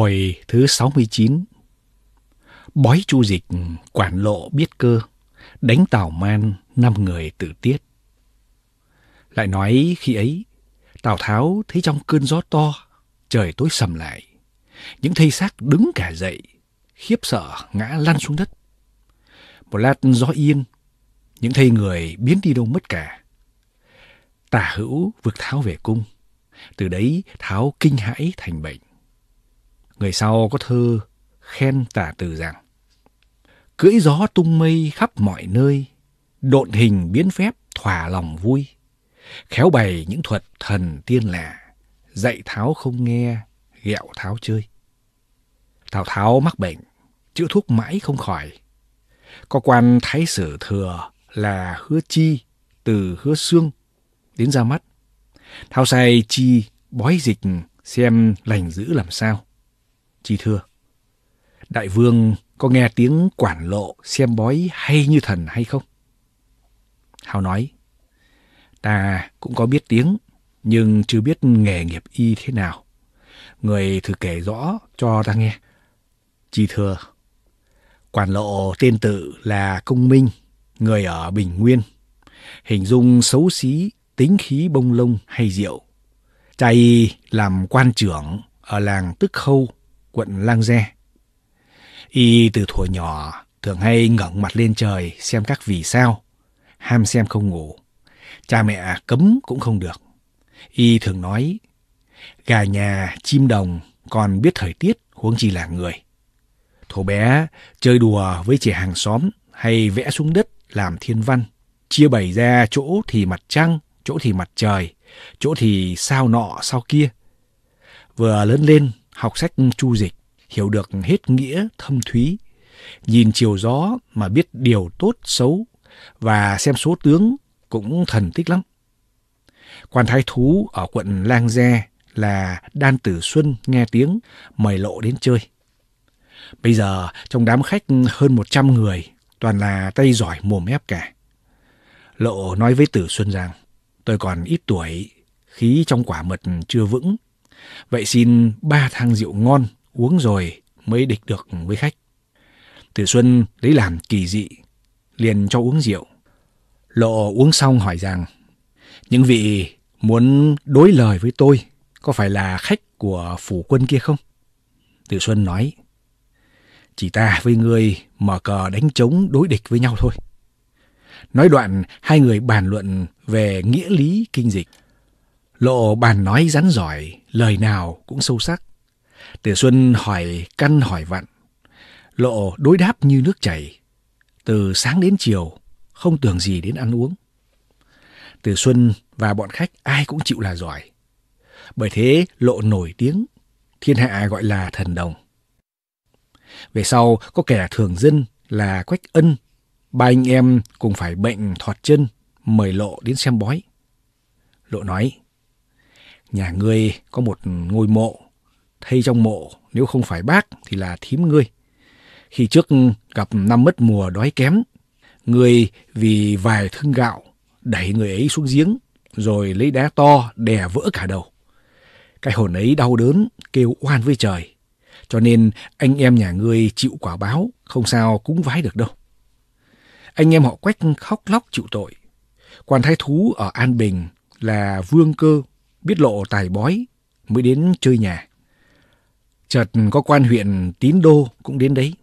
Hồi thứ 69 Bói chu dịch quản lộ biết cơ Đánh Tào Man năm người tử tiết Lại nói khi ấy Tào Tháo thấy trong cơn gió to Trời tối sầm lại Những thây xác đứng cả dậy Khiếp sợ ngã lăn xuống đất Một lát gió yên Những thây người biến đi đâu mất cả Tả hữu vượt Tháo về cung Từ đấy Tháo kinh hãi thành bệnh Người sau có thơ khen tả từ rằng Cưỡi gió tung mây khắp mọi nơi, độn hình biến phép thỏa lòng vui. Khéo bày những thuật thần tiên lạ, dạy tháo không nghe, ghẹo tháo chơi. Tào Tháo mắc bệnh, chữa thuốc mãi không khỏi. Có quan thái sử thừa là hứa chi từ hứa xương đến ra mắt. tháo say chi bói dịch xem lành dữ làm sao. Chi thưa, đại vương có nghe tiếng quản lộ xem bói hay như thần hay không? Hào nói, ta cũng có biết tiếng, nhưng chưa biết nghề nghiệp y thế nào. Người thử kể rõ cho ta nghe. Chi thưa, quản lộ tên tự là Công Minh, người ở Bình Nguyên. Hình dung xấu xí, tính khí bông lông hay rượu. Chay làm quan trưởng ở làng Tức Khâu, quận Lang Ge. Y từ thuở nhỏ thường hay ngẩng mặt lên trời xem các vì sao, ham xem không ngủ. Cha mẹ cấm cũng không được. Y thường nói, gà nhà, chim đồng còn biết thời tiết huống chi là người. Thổ bé chơi đùa với trẻ hàng xóm hay vẽ xuống đất làm thiên văn, chia bày ra chỗ thì mặt trăng, chỗ thì mặt trời, chỗ thì sao nọ sao kia. Vừa lớn lên, học sách chu dịch, hiểu được hết nghĩa thâm thúy, nhìn chiều gió mà biết điều tốt xấu và xem số tướng cũng thần tích lắm. Quan thái thú ở quận Lang Gia là Đan Tử Xuân nghe tiếng mời lộ đến chơi. Bây giờ trong đám khách hơn 100 người toàn là tay giỏi mồm ép cả. Lộ nói với Tử Xuân rằng tôi còn ít tuổi, khí trong quả mật chưa vững Vậy xin ba thang rượu ngon uống rồi mới địch được với khách. Tử Xuân lấy làm kỳ dị, liền cho uống rượu. Lộ uống xong hỏi rằng, những vị muốn đối lời với tôi có phải là khách của phủ quân kia không? Tử Xuân nói, chỉ ta với người mở cờ đánh trống đối địch với nhau thôi. Nói đoạn, hai người bàn luận về nghĩa lý kinh dịch. Lộ bàn nói rắn giỏi, lời nào cũng sâu sắc. Từ Xuân hỏi căn hỏi vặn. Lộ đối đáp như nước chảy. Từ sáng đến chiều, không tưởng gì đến ăn uống. Từ Xuân và bọn khách ai cũng chịu là giỏi. Bởi thế Lộ nổi tiếng, thiên hạ gọi là thần đồng. Về sau có kẻ thường dân là Quách Ân, ba anh em cùng phải bệnh thoạt chân, mời Lộ đến xem bói. Lộ nói, nhà ngươi có một ngôi mộ, thay trong mộ nếu không phải bác thì là thím ngươi. Khi trước gặp năm mất mùa đói kém, ngươi vì vài thương gạo đẩy người ấy xuống giếng, rồi lấy đá to đè vỡ cả đầu. Cái hồn ấy đau đớn, kêu oan với trời. Cho nên anh em nhà ngươi chịu quả báo, không sao cũng vái được đâu. Anh em họ quách khóc lóc chịu tội. Quan thái thú ở An Bình là Vương Cơ biết lộ tài bói mới đến chơi nhà. Chợt có quan huyện Tín Đô cũng đến đấy.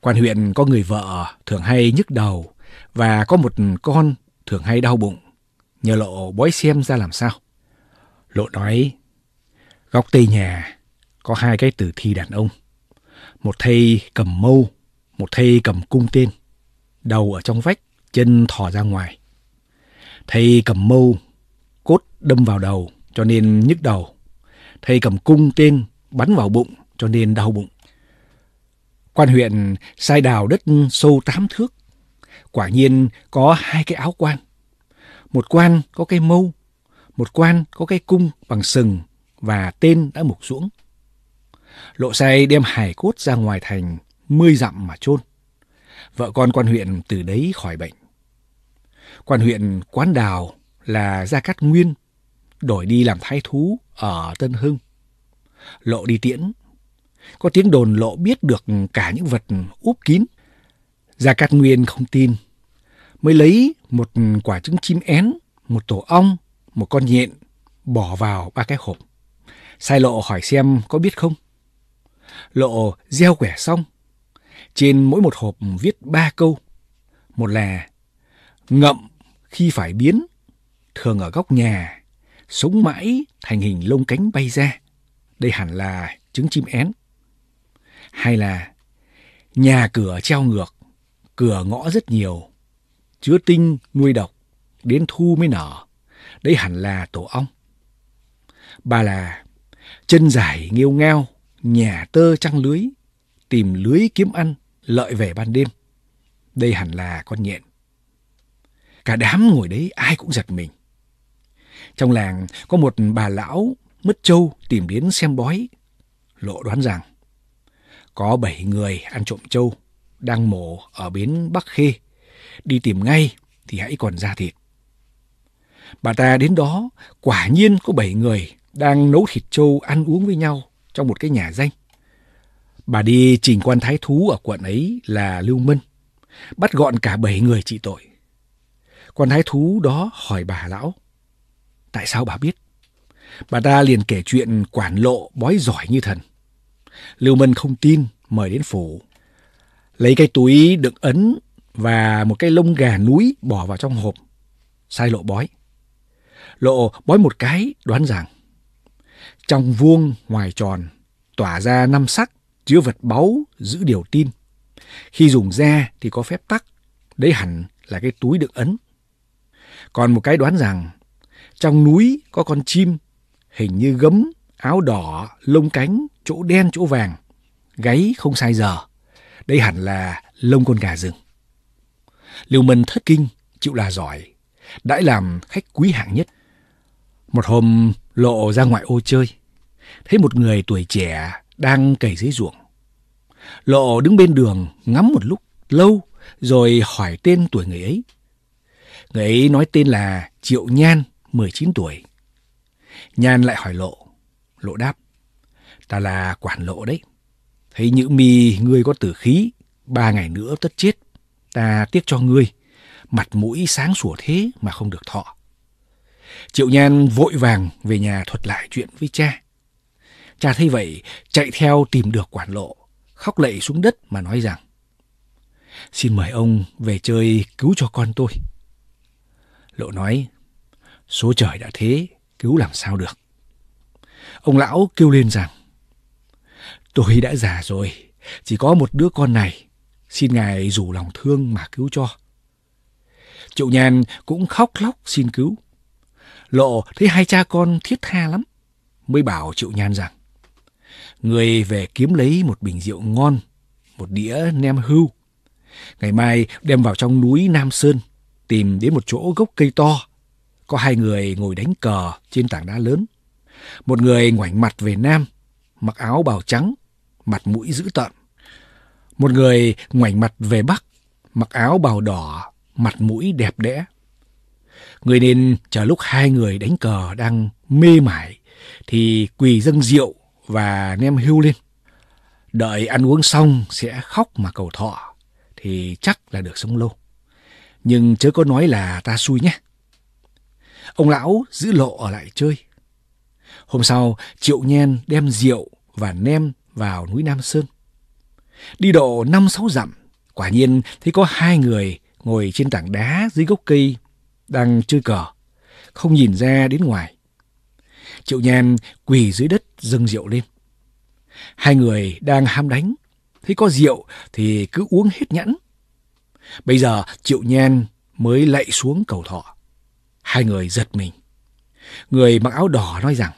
Quan huyện có người vợ thường hay nhức đầu và có một con thường hay đau bụng. Nhờ lộ bói xem ra làm sao. Lộ nói, góc tây nhà có hai cái tử thi đàn ông. Một thầy cầm mâu, một thầy cầm cung tên. Đầu ở trong vách, chân thò ra ngoài. Thầy cầm mâu đâm vào đầu cho nên nhức đầu. Thầy cầm cung tên bắn vào bụng cho nên đau bụng. Quan huyện sai đào đất sâu tám thước. Quả nhiên có hai cái áo quan. Một quan có cây mâu, một quan có cây cung bằng sừng và tên đã mục xuống. Lộ say đem hải cốt ra ngoài thành mươi dặm mà chôn. Vợ con quan huyện từ đấy khỏi bệnh. Quan huyện Quán Đào là Gia Cát Nguyên đổi đi làm thái thú ở Tân Hưng. Lộ đi tiễn. Có tiếng đồn lộ biết được cả những vật úp kín. Gia Cát Nguyên không tin. Mới lấy một quả trứng chim én, một tổ ong, một con nhện, bỏ vào ba cái hộp. Sai lộ hỏi xem có biết không. Lộ gieo quẻ xong. Trên mỗi một hộp viết ba câu. Một là ngậm khi phải biến, thường ở góc nhà sống mãi thành hình lông cánh bay ra. Đây hẳn là trứng chim én. Hay là nhà cửa treo ngược, cửa ngõ rất nhiều, chứa tinh nuôi độc, đến thu mới nở. Đây hẳn là tổ ong. Ba là chân dài nghêu ngao, nhà tơ trăng lưới, tìm lưới kiếm ăn, lợi về ban đêm. Đây hẳn là con nhện. Cả đám ngồi đấy ai cũng giật mình. Trong làng có một bà lão mất trâu tìm đến xem bói. Lộ đoán rằng có bảy người ăn trộm trâu đang mổ ở bến Bắc Khê. Đi tìm ngay thì hãy còn ra thịt. Bà ta đến đó, quả nhiên có bảy người đang nấu thịt trâu ăn uống với nhau trong một cái nhà danh. Bà đi trình quan thái thú ở quận ấy là Lưu Mân, bắt gọn cả bảy người trị tội. Quan thái thú đó hỏi bà lão. Tại sao bà biết? Bà ta liền kể chuyện quản lộ bói giỏi như thần. Lưu Mân không tin, mời đến phủ. Lấy cái túi đựng ấn và một cái lông gà núi bỏ vào trong hộp. Sai lộ bói. Lộ bói một cái đoán rằng trong vuông ngoài tròn tỏa ra năm sắc chứa vật báu giữ điều tin. Khi dùng ra thì có phép tắc, đấy hẳn là cái túi đựng ấn. Còn một cái đoán rằng trong núi có con chim, hình như gấm, áo đỏ, lông cánh, chỗ đen chỗ vàng, gáy không sai giờ. Đây hẳn là lông con gà rừng. Liêu Mân thất kinh, chịu là giỏi, đãi làm khách quý hạng nhất. Một hôm lộ ra ngoại ô chơi, thấy một người tuổi trẻ đang cày dưới ruộng. Lộ đứng bên đường ngắm một lúc lâu rồi hỏi tên tuổi người ấy. Người ấy nói tên là Triệu Nhan, 19 tuổi. Nhan lại hỏi Lộ. Lộ đáp. Ta là quản lộ đấy. Thấy Nhữ mi ngươi có tử khí, ba ngày nữa tất chết. Ta tiếc cho ngươi. Mặt mũi sáng sủa thế mà không được thọ. Triệu Nhan vội vàng về nhà thuật lại chuyện với cha. Cha thấy vậy, chạy theo tìm được quản lộ, khóc lệ xuống đất mà nói rằng Xin mời ông về chơi cứu cho con tôi. Lộ nói, Số trời đã thế, cứu làm sao được. Ông lão kêu lên rằng, Tôi đã già rồi, chỉ có một đứa con này, xin ngài rủ lòng thương mà cứu cho. Triệu nhàn cũng khóc lóc xin cứu. Lộ thấy hai cha con thiết tha lắm, mới bảo Triệu nhàn rằng, Người về kiếm lấy một bình rượu ngon, một đĩa nem hưu. Ngày mai đem vào trong núi Nam Sơn, tìm đến một chỗ gốc cây to, có hai người ngồi đánh cờ trên tảng đá lớn. Một người ngoảnh mặt về nam, mặc áo bào trắng, mặt mũi dữ tợn. Một người ngoảnh mặt về bắc, mặc áo bào đỏ, mặt mũi đẹp đẽ. Người nên chờ lúc hai người đánh cờ đang mê mải thì quỳ dâng rượu và nem hưu lên. Đợi ăn uống xong sẽ khóc mà cầu thọ thì chắc là được sống lâu. Nhưng chớ có nói là ta xui nhé. Ông lão giữ lộ ở lại chơi. Hôm sau, Triệu Nhen đem rượu và nem vào núi Nam Sơn. Đi độ năm sáu dặm, quả nhiên thấy có hai người ngồi trên tảng đá dưới gốc cây đang chơi cờ, không nhìn ra đến ngoài. Triệu nhen quỳ dưới đất dâng rượu lên. Hai người đang ham đánh, thấy có rượu thì cứ uống hết nhãn. Bây giờ Triệu nhen mới lạy xuống cầu thọ. Hai người giật mình. Người mặc áo đỏ nói rằng,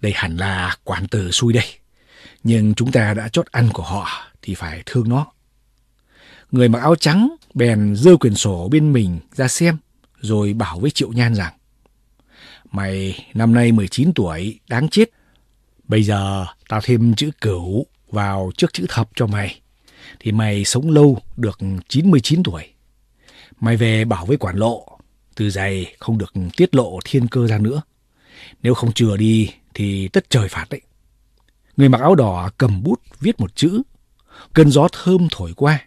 đây hẳn là quản tử xui đây. Nhưng chúng ta đã chốt ăn của họ thì phải thương nó. Người mặc áo trắng bèn dơ quyển sổ bên mình ra xem, rồi bảo với Triệu Nhan rằng, Mày năm nay 19 tuổi, đáng chết. Bây giờ tao thêm chữ cửu vào trước chữ thập cho mày. Thì mày sống lâu được 99 tuổi. Mày về bảo với quản lộ từ giày không được tiết lộ thiên cơ ra nữa. Nếu không chừa đi thì tất trời phạt đấy. Người mặc áo đỏ cầm bút viết một chữ. Cơn gió thơm thổi qua.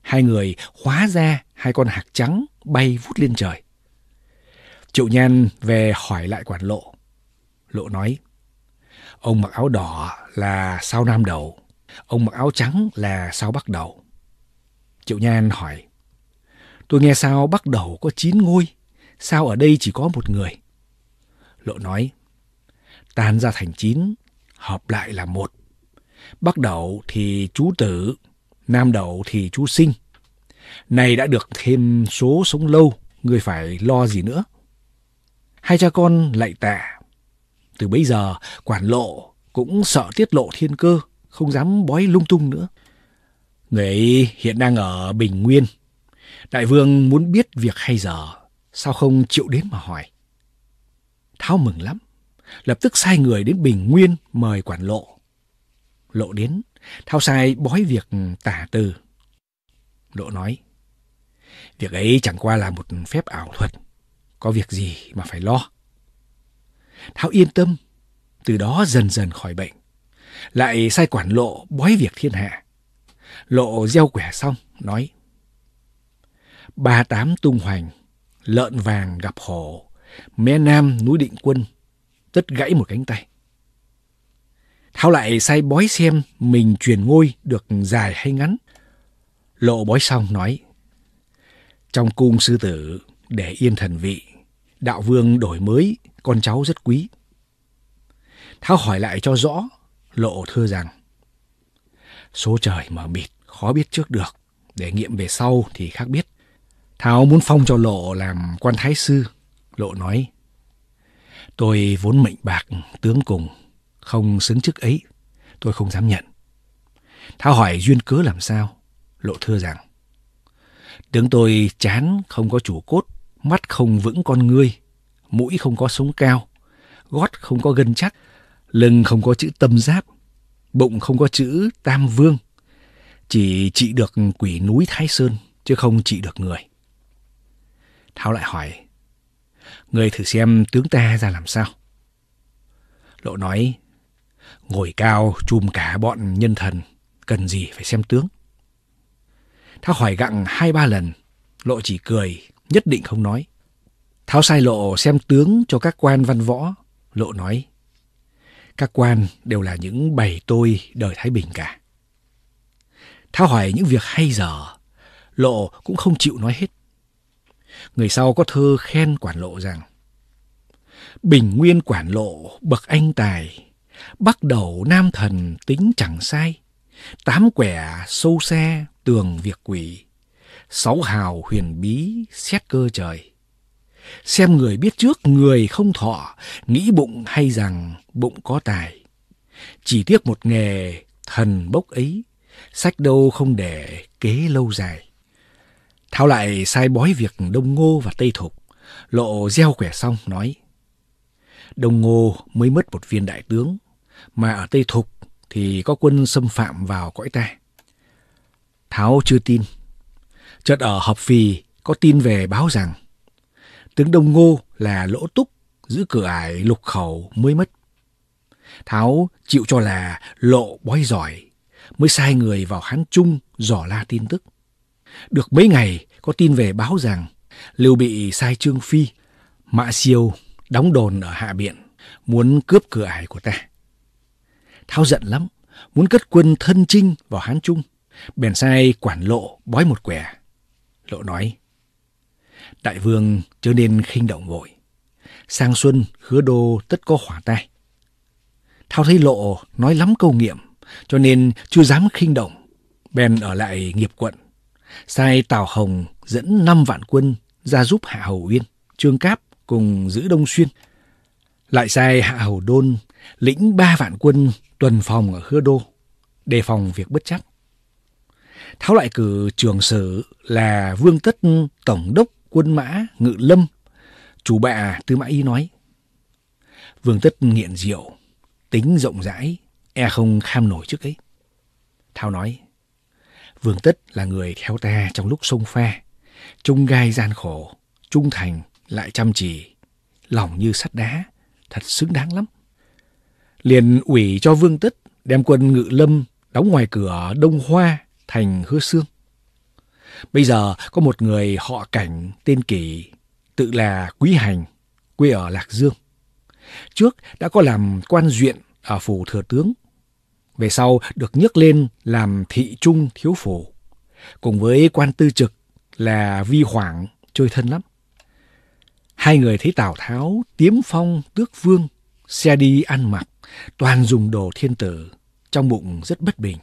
Hai người khóa ra hai con hạc trắng bay vút lên trời. Triệu Nhan về hỏi lại quản lộ. Lộ nói, ông mặc áo đỏ là sao nam đầu, ông mặc áo trắng là sao bắc đầu. Triệu Nhan hỏi, tôi nghe sao bắc đầu có chín ngôi, sao ở đây chỉ có một người? Lộ nói, tan ra thành chín, hợp lại là một. Bắc đậu thì chú tử, nam đậu thì chú sinh. Này đã được thêm số sống lâu, người phải lo gì nữa? Hai cha con lạy tạ. Từ bấy giờ, quản lộ cũng sợ tiết lộ thiên cơ, không dám bói lung tung nữa. Người ấy hiện đang ở Bình Nguyên. Đại vương muốn biết việc hay giờ Sao không chịu đến mà hỏi? Tháo mừng lắm, lập tức sai người đến Bình Nguyên mời quản lộ. Lộ đến, Thao sai bói việc tả từ. Lộ nói, việc ấy chẳng qua là một phép ảo thuật, có việc gì mà phải lo. Thao yên tâm, từ đó dần dần khỏi bệnh. Lại sai quản lộ bói việc thiên hạ. Lộ gieo quẻ xong, nói, ba tám tung hoành, lợn vàng gặp hổ, mé nam núi định quân, tất gãy một cánh tay. Thao lại say bói xem mình truyền ngôi được dài hay ngắn. Lộ bói xong nói, trong cung sư tử để yên thần vị, đạo vương đổi mới, con cháu rất quý. Thao hỏi lại cho rõ, lộ thưa rằng, số trời mà mịt khó biết trước được, để nghiệm về sau thì khác biết. Tháo muốn phong cho Lộ làm quan thái sư. Lộ nói, tôi vốn mệnh bạc, tướng cùng, không xứng chức ấy, tôi không dám nhận. Tháo hỏi duyên cớ làm sao? Lộ thưa rằng, tướng tôi chán không có chủ cốt, mắt không vững con ngươi, mũi không có sống cao, gót không có gân chắc, lưng không có chữ tâm giáp, bụng không có chữ tam vương, chỉ trị được quỷ núi Thái Sơn chứ không trị được người. Tháo lại hỏi, Người thử xem tướng ta ra làm sao? Lộ nói, Ngồi cao chùm cả bọn nhân thần, cần gì phải xem tướng. Tháo hỏi gặng hai ba lần, Lộ chỉ cười, nhất định không nói. Tháo sai lộ xem tướng cho các quan văn võ, lộ nói. Các quan đều là những bầy tôi đời Thái Bình cả. Tháo hỏi những việc hay dở, lộ cũng không chịu nói hết. Người sau có thơ khen Quản Lộ rằng Bình nguyên Quản Lộ bậc anh tài, Bắc đầu nam thần tính chẳng sai, Tám quẻ sâu xe tường việc quỷ, Sáu hào huyền bí xét cơ trời. Xem người biết trước người không thọ, Nghĩ bụng hay rằng bụng có tài. Chỉ tiếc một nghề thần bốc ấy, Sách đâu không để kế lâu dài. Thao lại sai bói việc đông ngô và tây thục. Lộ gieo quẻ xong nói. Đông ngô mới mất một viên đại tướng, mà ở tây thục thì có quân xâm phạm vào cõi ta. Tháo chưa tin. Chợt ở Hợp Phì có tin về báo rằng tướng Đông Ngô là Lỗ Túc giữ cửa ải lục khẩu mới mất. Tháo chịu cho là lộ bói giỏi mới sai người vào Hán Trung dò la tin tức. Được mấy ngày, có tin về báo rằng Lưu bị sai Trương Phi, Mã Siêu đóng đồn ở Hạ Biện, muốn cướp cửa ải của ta. Thao giận lắm, muốn cất quân thân chinh vào Hán Trung. Bèn sai quản lộ bói một quẻ. Lộ nói, Đại vương chớ nên khinh động vội. Sang xuân hứa đô tất có hỏa tai. Thao thấy lộ nói lắm câu nghiệm, cho nên chưa dám khinh động. Bèn ở lại nghiệp quận sai Tào Hồng dẫn 5 vạn quân ra giúp Hạ Hầu Uyên, Trương Cáp cùng giữ Đông Xuyên. Lại sai Hạ Hầu Đôn lĩnh 3 vạn quân tuần phòng ở Hứa Đô, đề phòng việc bất chắc. Tháo lại cử trường sử là Vương Tất Tổng đốc quân mã Ngự Lâm, chủ bạ Tư Mã Y nói. Vương Tất nghiện rượu, tính rộng rãi, e không kham nổi trước ấy. Thao nói, Vương Tích là người khéo ta trong lúc sông pha, chung gai gian khổ, trung thành lại chăm chỉ, lòng như sắt đá, thật xứng đáng lắm. Liền ủy cho Vương Tích đem quân ngự lâm đóng ngoài cửa Đông Hoa thành Hứa xương. Bây giờ có một người họ cảnh tên Kỳ, tự là Quý Hành, quê ở Lạc Dương. Trước đã có làm quan duyện ở phủ thừa tướng về sau được nhấc lên làm thị trung thiếu phủ, cùng với quan tư trực là vi hoảng chơi thân lắm. Hai người thấy Tào Tháo tiếm phong tước vương, xe đi ăn mặc, toàn dùng đồ thiên tử, trong bụng rất bất bình.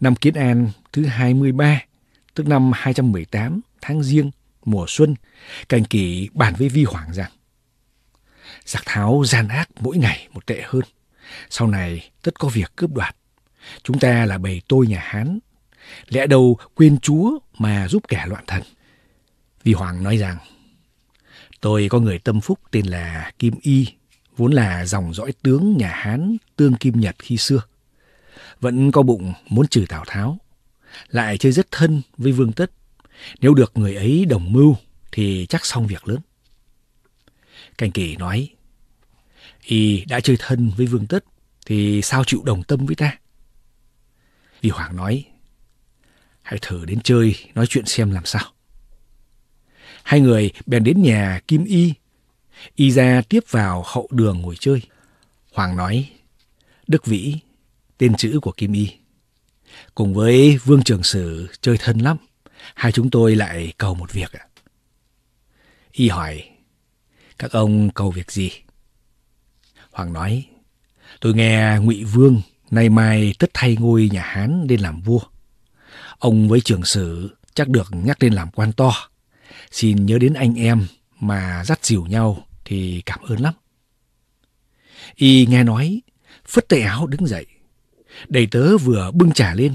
Năm Kiến An thứ 23, tức năm 218, tháng Giêng, mùa xuân, Cành Kỷ bàn với Vi Hoàng rằng Giặc Tháo gian ác mỗi ngày một tệ hơn. Sau này tất có việc cướp đoạt. Chúng ta là bầy tôi nhà Hán. Lẽ đâu quên Chúa mà giúp kẻ loạn thần. Vì Hoàng nói rằng, tôi có người tâm phúc tên là Kim Y, vốn là dòng dõi tướng nhà Hán Tương Kim Nhật khi xưa. Vẫn có bụng muốn trừ Tào Tháo, lại chơi rất thân với Vương Tất. Nếu được người ấy đồng mưu thì chắc xong việc lớn. Canh kỳ nói, y đã chơi thân với Vương Tất thì sao chịu đồng tâm với ta? Vì Hoàng nói, hãy thử đến chơi nói chuyện xem làm sao. Hai người bèn đến nhà Kim Y, y ra tiếp vào hậu đường ngồi chơi. Hoàng nói, Đức Vĩ, tên chữ của Kim Y, cùng với Vương Trường Sử chơi thân lắm, hai chúng tôi lại cầu một việc ạ. Y hỏi, các ông cầu việc gì? Hoàng nói, tôi nghe Ngụy Vương nay mai tất thay ngôi nhà Hán lên làm vua. Ông với trưởng sử chắc được nhắc lên làm quan to. Xin nhớ đến anh em mà dắt dìu nhau thì cảm ơn lắm. Y nghe nói, phất tay áo đứng dậy. Đầy tớ vừa bưng trà lên,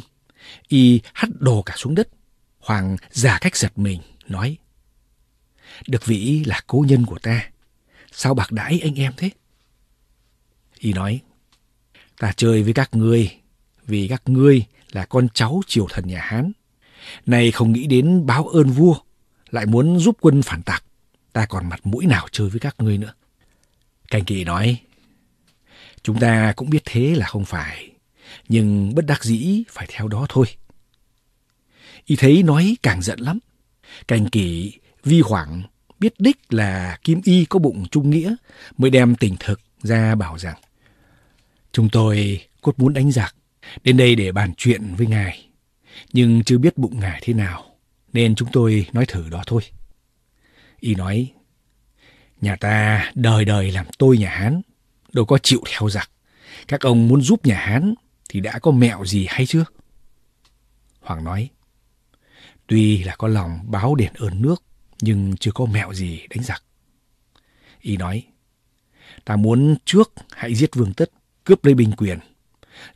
Y hắt đồ cả xuống đất. Hoàng giả cách giật mình, nói. Được vĩ là cố nhân của ta. Sao bạc đãi anh em thế? Y nói, ta chơi với các ngươi, vì các ngươi là con cháu triều thần nhà Hán. Này không nghĩ đến báo ơn vua, lại muốn giúp quân phản tặc, ta còn mặt mũi nào chơi với các ngươi nữa. Canh kỵ nói, chúng ta cũng biết thế là không phải, nhưng bất đắc dĩ phải theo đó thôi. Y thấy nói càng giận lắm. Canh kỷ, vi hoảng, biết đích là Kim Y có bụng trung nghĩa, mới đem tình thực ra bảo rằng Chúng tôi cốt muốn đánh giặc, đến đây để bàn chuyện với ngài. Nhưng chưa biết bụng ngài thế nào, nên chúng tôi nói thử đó thôi. Y nói, nhà ta đời đời làm tôi nhà Hán, đâu có chịu theo giặc. Các ông muốn giúp nhà Hán thì đã có mẹo gì hay chưa? Hoàng nói, tuy là có lòng báo đền ơn nước, nhưng chưa có mẹo gì đánh giặc. Y nói, ta muốn trước hãy giết Vương Tất, cướp lấy binh quyền,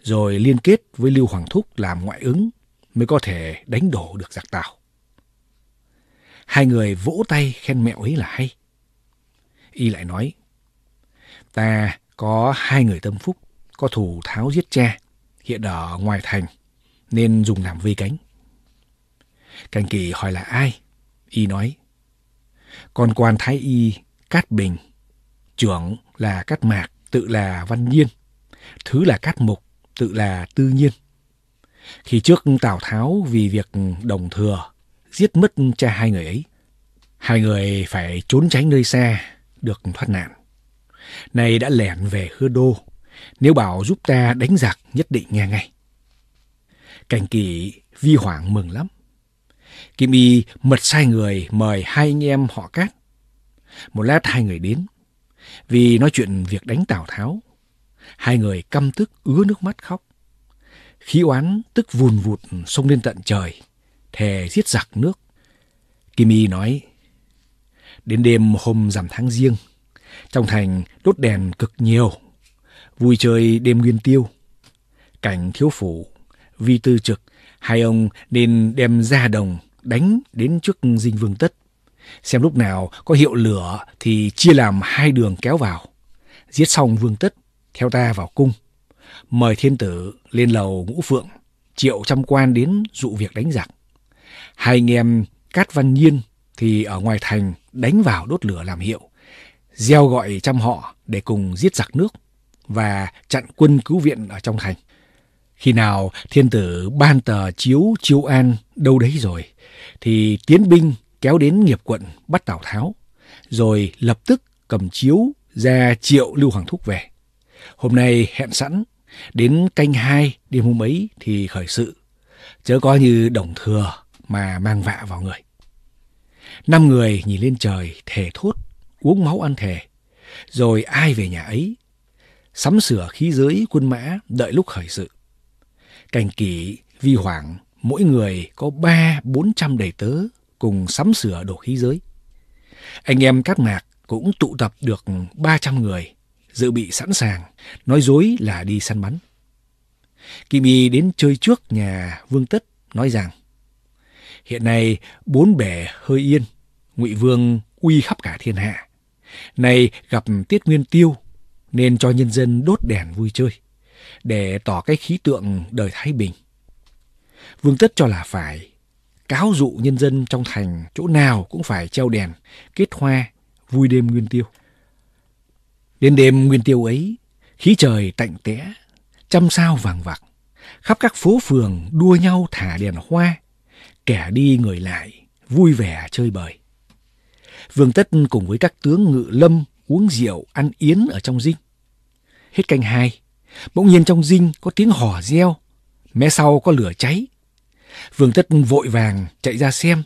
rồi liên kết với Lưu Hoàng Thúc làm ngoại ứng mới có thể đánh đổ được giặc Tào. Hai người vỗ tay khen mẹo ấy là hay. Y lại nói, ta có hai người tâm phúc, có thủ tháo giết cha, hiện ở ngoài thành, nên dùng làm vây cánh. Cành kỳ hỏi là ai? Y nói, con quan thái y Cát Bình, trưởng là Cát Mạc, tự là Văn Nhiên, thứ là cát mục, tự là tư nhiên. Khi trước Tào Tháo vì việc đồng thừa, giết mất cha hai người ấy, hai người phải trốn tránh nơi xa, được thoát nạn. Nay đã lẻn về hứa đô, nếu bảo giúp ta đánh giặc nhất định nghe ngay. Cảnh kỳ vi hoảng mừng lắm. Kim Y mật sai người mời hai anh em họ cát. Một lát hai người đến, vì nói chuyện việc đánh Tào Tháo. Hai người căm tức ứa nước mắt khóc. Khí oán tức vùn vụt sông lên tận trời, thề giết giặc nước. Kim Y nói, đến đêm hôm rằm tháng riêng, trong thành đốt đèn cực nhiều, vui chơi đêm nguyên tiêu. Cảnh thiếu phủ, vi tư trực, hai ông nên đem ra đồng đánh đến trước dinh vương tất. Xem lúc nào có hiệu lửa thì chia làm hai đường kéo vào. Giết xong vương tất, theo ta vào cung, mời thiên tử lên lầu ngũ phượng, triệu trăm quan đến dụ việc đánh giặc. Hai anh em Cát Văn Nhiên thì ở ngoài thành đánh vào đốt lửa làm hiệu, gieo gọi trăm họ để cùng giết giặc nước và chặn quân cứu viện ở trong thành. Khi nào thiên tử ban tờ chiếu chiếu an đâu đấy rồi, thì tiến binh kéo đến nghiệp quận bắt Tào Tháo, rồi lập tức cầm chiếu ra triệu Lưu Hoàng Thúc về. Hôm nay hẹn sẵn, đến canh hai đêm hôm ấy thì khởi sự. Chớ có như đồng thừa mà mang vạ vào người. Năm người nhìn lên trời thề thốt, uống máu ăn thề. Rồi ai về nhà ấy, sắm sửa khí giới quân mã đợi lúc khởi sự. Cành kỷ, vi hoàng, mỗi người có ba bốn trăm đầy tớ cùng sắm sửa đồ khí giới. Anh em các mạc cũng tụ tập được ba trăm người dự bị sẵn sàng, nói dối là đi săn bắn. Kim Y đến chơi trước nhà Vương Tất, nói rằng, hiện nay bốn bể hơi yên, ngụy Vương uy khắp cả thiên hạ. Nay gặp Tiết Nguyên Tiêu, nên cho nhân dân đốt đèn vui chơi, để tỏ cái khí tượng đời Thái Bình. Vương Tất cho là phải cáo dụ nhân dân trong thành chỗ nào cũng phải treo đèn, kết hoa, vui đêm nguyên tiêu. Đến đêm nguyên tiêu ấy, khí trời tạnh tẽ, trăm sao vàng vặc, khắp các phố phường đua nhau thả đèn hoa, kẻ đi người lại, vui vẻ chơi bời. Vương Tất cùng với các tướng ngự lâm uống rượu, ăn yến ở trong dinh. Hết canh hai, bỗng nhiên trong dinh có tiếng hò reo, mé sau có lửa cháy. Vương Tất vội vàng chạy ra xem,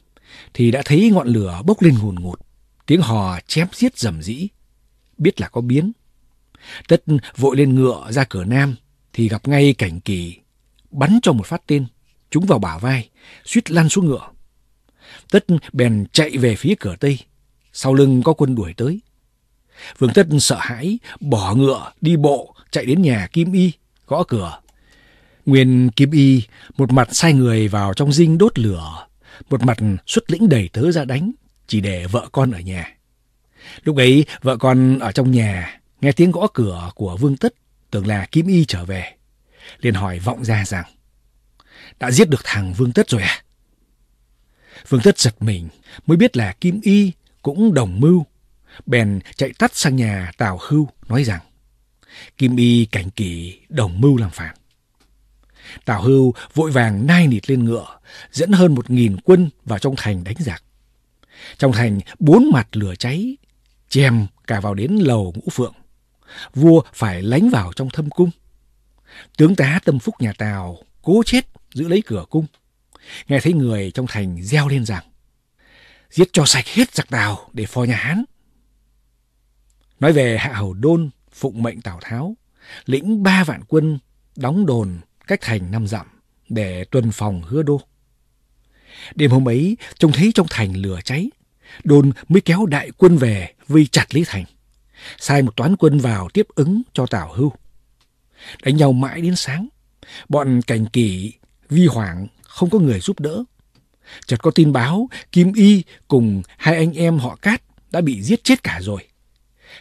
thì đã thấy ngọn lửa bốc lên ngùn ngụt, tiếng hò chém giết rầm rĩ biết là có biến. Tất vội lên ngựa ra cửa nam, thì gặp ngay cảnh kỳ, bắn cho một phát tên, trúng vào bả vai, suýt lăn xuống ngựa. Tất bèn chạy về phía cửa tây, sau lưng có quân đuổi tới. Vương Tất sợ hãi, bỏ ngựa, đi bộ, chạy đến nhà Kim Y, gõ cửa. Nguyên Kim Y một mặt sai người vào trong dinh đốt lửa, một mặt xuất lĩnh đầy tớ ra đánh, chỉ để vợ con ở nhà. Lúc ấy vợ con ở trong nhà, nghe tiếng gõ cửa của Vương Tất, tưởng là Kim Y trở về. Liền hỏi vọng ra rằng, đã giết được thằng Vương Tất rồi à? Vương Tất giật mình, mới biết là Kim Y cũng đồng mưu. Bèn chạy tắt sang nhà Tào Hưu, nói rằng, Kim Y cảnh kỳ đồng mưu làm phản. Tào Hưu vội vàng nai nịt lên ngựa, dẫn hơn một nghìn quân vào trong thành đánh giặc. Trong thành bốn mặt lửa cháy, chèm cả vào đến lầu ngũ phượng. Vua phải lánh vào trong thâm cung. Tướng tá tâm phúc nhà Tào cố chết giữ lấy cửa cung. Nghe thấy người trong thành reo lên rằng giết cho sạch hết giặc Tào để phò nhà Hán. Nói về Hạ Hầu Đôn phụng mệnh Tào Tháo, lĩnh ba vạn quân đóng đồn cách thành năm dặm để tuần phòng hứa đô. Đêm hôm ấy, trông thấy trong thành lửa cháy, Đôn mới kéo đại quân về vây chặt Lý Thành, sai một toán quân vào tiếp ứng cho Tào Hưu. Đánh nhau mãi đến sáng, bọn Cảnh Kỳ, Vi Hoàng không có người giúp đỡ. Chợt có tin báo Kim Y cùng hai anh em họ Cát đã bị giết chết cả rồi.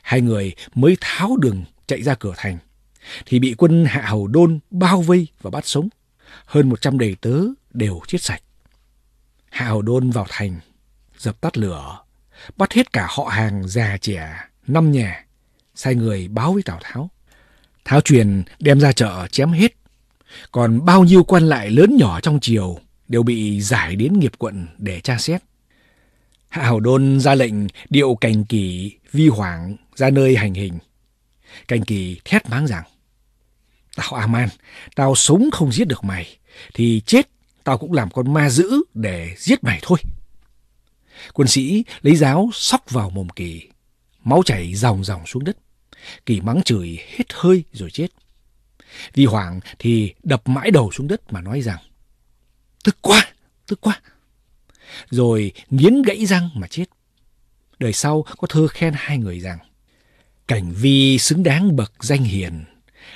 Hai người mới tháo đường chạy ra cửa thành, thì bị quân Hạ Hầu Đôn bao vây và bắt sống. Hơn 100 đầy tớ đều chết sạch. Hạ Hầu Đôn vào thành dập tắt lửa, bắt hết cả họ hàng già trẻ, năm nhà, sai người báo với Tào Tháo. Tháo truyền đem ra chợ chém hết, còn bao nhiêu quan lại lớn nhỏ trong triều đều bị giải đến nghiệp quận để tra xét. Hạ Hảo Đôn ra lệnh điệu Cành Kỳ, Vi Hoàng ra nơi hành hình. Cành Kỳ thét máng rằng, Tao Aman, tao sống không giết được mày, thì chết tao cũng làm con ma dữ để giết mày thôi. Quân sĩ lấy giáo sóc vào mồm Kỳ. Máu chảy ròng ròng xuống đất. Kỳ mắng chửi hết hơi rồi chết. Vì hoảng thì đập mãi đầu xuống đất mà nói rằng Tức quá, tức quá. Rồi nghiến gãy răng mà chết. Đời sau có thơ khen hai người rằng Cảnh vi xứng đáng bậc danh hiền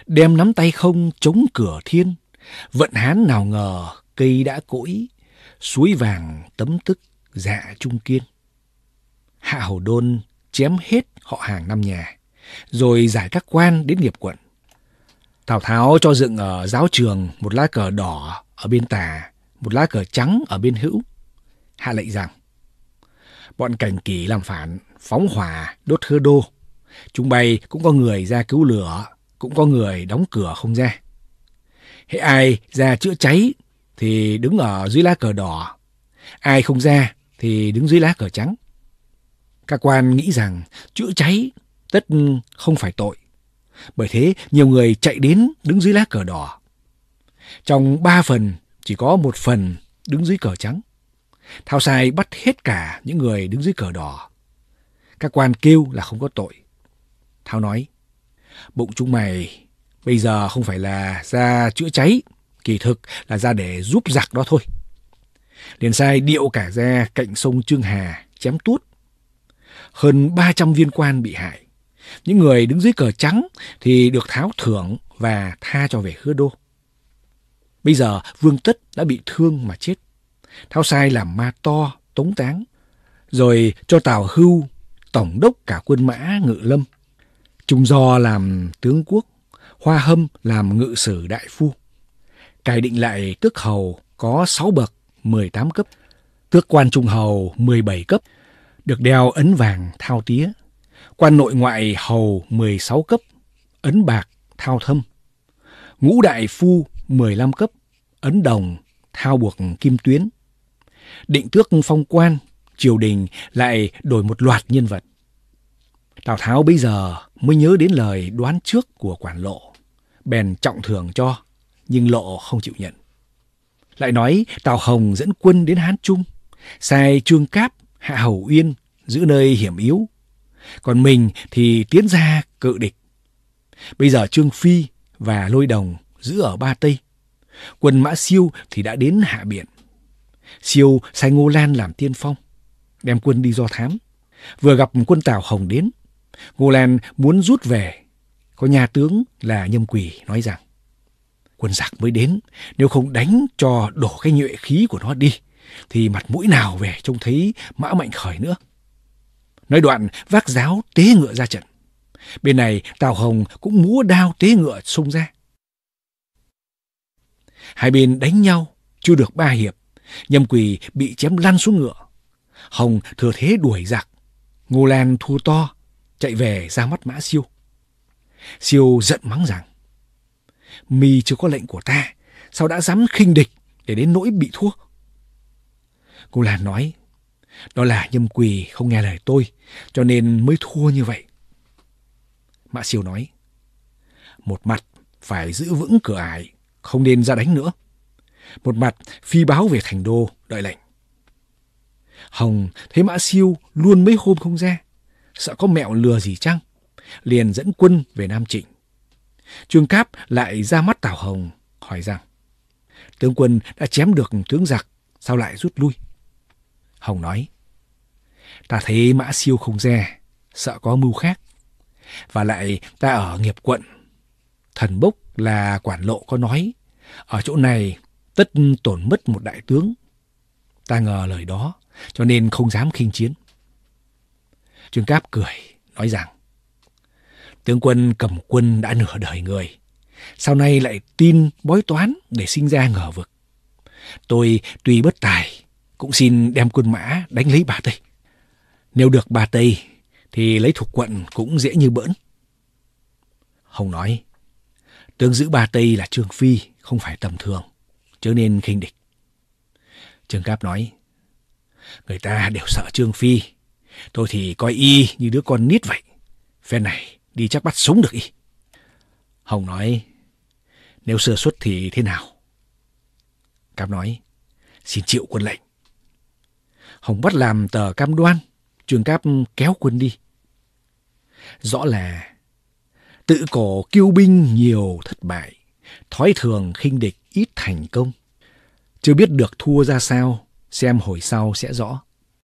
Đem nắm tay không chống cửa thiên Vận hán nào ngờ cây đã cỗi Suối vàng tấm tức dạ trung kiên. Hạ Hầu Đôn chém hết họ hàng năm nhà, rồi giải các quan đến nghiệp quận. Tào Tháo cho dựng ở giáo trường một lá cờ đỏ ở bên tà, một lá cờ trắng ở bên hữu. Hạ lệnh rằng, bọn cảnh kỳ làm phản, phóng hỏa, đốt hứa đô. Chúng bay cũng có người ra cứu lửa, cũng có người đóng cửa không ra. Hễ ai ra chữa cháy thì đứng ở dưới lá cờ đỏ. Ai không ra thì đứng dưới lá cờ trắng. Các quan nghĩ rằng chữa cháy tất không phải tội. Bởi thế nhiều người chạy đến đứng dưới lá cờ đỏ. Trong ba phần chỉ có một phần đứng dưới cờ trắng. Thao sai bắt hết cả những người đứng dưới cờ đỏ. Các quan kêu là không có tội. Thao nói, bụng chúng mày bây giờ không phải là ra chữa cháy, kỳ thực là ra để giúp giặc đó thôi. Liền sai điệu cả ra cạnh sông Trương Hà, chém tuốt. Hơn 300 viên quan bị hại. Những người đứng dưới cờ trắng thì được tháo thưởng và tha cho về hứa đô. Bây giờ Vương Tất đã bị thương mà chết. Tháo sai làm ma to, tống táng. Rồi cho Tào Hưu, tổng đốc cả quân mã ngự lâm. Trung Do làm tướng quốc, Hoa Hâm làm ngự sử đại phu. Cải định lại tước hầu có sáu bậc 18 cấp, tước quan trung hầu 17 cấp, được đeo ấn vàng thao tía, quan nội ngoại hầu 16 cấp, ấn bạc thao thâm, ngũ đại phu 15 cấp, ấn đồng thao buộc kim tuyến. Định tước phong quan, triều đình lại đổi một loạt nhân vật. Tào Tháo bây giờ mới nhớ đến lời đoán trước của quản lộ, bèn trọng thưởng cho, nhưng lộ không chịu nhận. Lại nói Tào Hồng dẫn quân đến Hán Trung, sai Trương Cáp, Hạ Hầu Uyên giữ nơi hiểm yếu. Còn mình thì tiến ra cự địch. Bây giờ Trương Phi và Lôi Đồng giữ ở Ba Tây. Quân Mã Siêu thì đã đến Hạ Biển. Siêu sai Ngô Lan làm tiên phong, đem quân đi do thám. Vừa gặp quân Tào Hồng đến, Ngô Lan muốn rút về. Có nhà tướng là Nhâm Quỳ nói rằng quân giặc mới đến, nếu không đánh cho đổ cái nhuệ khí của nó đi, thì mặt mũi nào về trông thấy mã mạnh khởi nữa. Nói đoạn, vác giáo tế ngựa ra trận. Bên này, Tào Hồng cũng múa đao tế ngựa xông ra. Hai bên đánh nhau, chưa được ba hiệp. Nhâm quỳ bị chém lăn xuống ngựa. Hồng thừa thế đuổi giặc. Ngô Lan thua to, chạy về ra mắt mã siêu. Siêu giận mắng rằng, Mi chưa có lệnh của ta, sao đã dám khinh địch để đến nỗi bị thua? Cô Lan nói, đó là nhâm quỳ không nghe lời tôi, cho nên mới thua như vậy. Mã siêu nói, một mặt phải giữ vững cửa ải, không nên ra đánh nữa. Một mặt phi báo về thành đô, đợi lệnh. Hồng thấy Mã Siêu luôn mấy hôm không ra, sợ có mẹo lừa gì chăng, liền dẫn quân về Nam Trịnh. Trương Cáp lại ra mắt Tào Hồng, hỏi rằng Tướng quân đã chém được tướng giặc, sao lại rút lui? Hồng nói Ta thấy mã siêu không dè, sợ có mưu khác. Và lại ta ở nghiệp quận. Thần Bốc là quản lộ có nói, ở chỗ này tất tổn mất một đại tướng. Ta ngờ lời đó, cho nên không dám khinh chiến. Trương Cáp cười, nói rằng Tướng quân cầm quân đã nửa đời người. Sau này lại tin bói toán để sinh ra ngờ vực. Tôi tuy bất tài, cũng xin đem quân mã đánh lấy bà Tây. Nếu được bà Tây, thì lấy thuộc quận cũng dễ như bỡn. Hồng nói, tướng giữ bà Tây là Trương Phi, không phải tầm thường, chớ nên khinh địch. Trương Cáp nói, người ta đều sợ Trương Phi, tôi thì coi y như đứa con nít vậy. Phen này đi chắc bắt sống được y. Hồng nói, nếu sơ xuất thì thế nào? Cam nói, xin chịu quân lệnh. Hồng bắt làm tờ cam đoan, trường cáp kéo quân đi. Rõ là tự cổ kiêu binh nhiều thất bại, thói thường khinh địch ít thành công. Chưa biết được thua ra sao, xem hồi sau sẽ rõ.